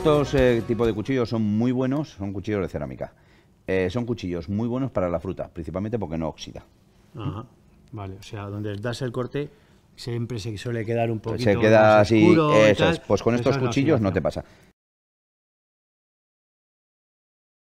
Estos eh, tipos de cuchillos son muy buenos, son cuchillos de cerámica. Eh, son cuchillos muy buenos para la fruta, principalmente porque no oxida. Ajá, vale. O sea, donde das el corte siempre se suele quedar un poquito. Se queda así, Pues con estos cuchillos no te pasa.